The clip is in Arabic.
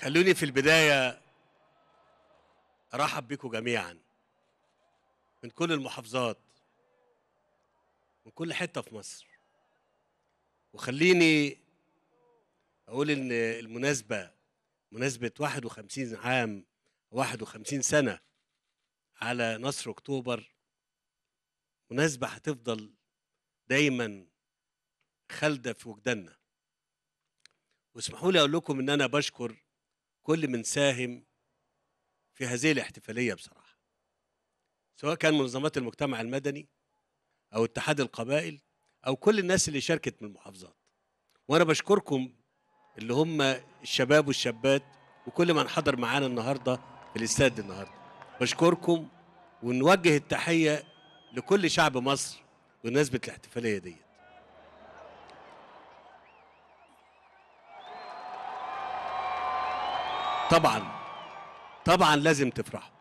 خلوني في البداية أرحب بكم جميعا من كل المحافظات من كل حتة في مصر وخليني أقول إن المناسبة مناسبة 51 عام 51 سنة على نصر أكتوبر مناسبة هتفضل دايما خالدة في وجداننا واسمحوا لي أقول لكم إن أنا بشكر كل من ساهم في هذه الاحتفالية بصراحة سواء كان منظمات المجتمع المدني أو اتحاد القبائل أو كل الناس اللي شاركت من المحافظات وأنا بشكركم اللي هم الشباب والشابات وكل من حضر معانا النهاردة في الاستاد النهاردة بشكركم ونوجه التحية لكل شعب مصر بمناسبة الاحتفالية ديت طبعا طبعا لازم تفرحوا